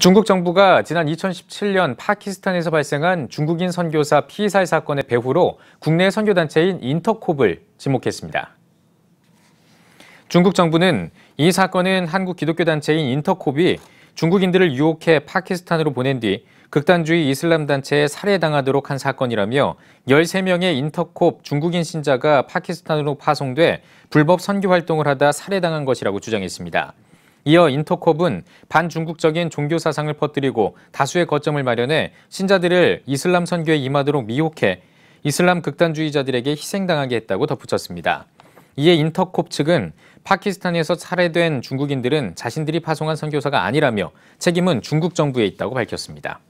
중국 정부가 지난 2017년 파키스탄에서 발생한 중국인 선교사 피살 사건의 배후로 국내 선교단체인 인터콥을 지목했습니다. 중국 정부는 이 사건은 한국 기독교 단체인 인터콥이 중국인들을 유혹해 파키스탄으로 보낸 뒤 극단주의 이슬람 단체에 살해당하도록 한 사건이라며 13명의 인터콥 중국인 신자가 파키스탄으로 파송돼 불법 선교 활동을 하다 살해당한 것이라고 주장했습니다. 이어 인터콥은 반중국적인 종교 사상을 퍼뜨리고 다수의 거점을 마련해 신자들을 이슬람 선교에 임하도록 미혹해 이슬람 극단주의자들에게 희생당하게 했다고 덧붙였습니다. 이에 인터콥 측은 파키스탄에서 살해된 중국인들은 자신들이 파송한 선교사가 아니라며 책임은 중국 정부에 있다고 밝혔습니다.